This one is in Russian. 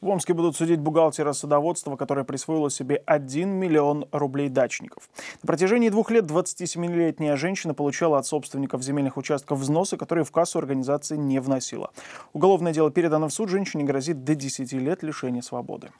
В Омске будут судить бухгалтера садоводства, которое присвоило себе 1 миллион рублей дачников. На протяжении двух лет 27-летняя женщина получала от собственников земельных участков взносы, которые в кассу организации не вносила. Уголовное дело передано в суд, женщине грозит до 10 лет лишения свободы.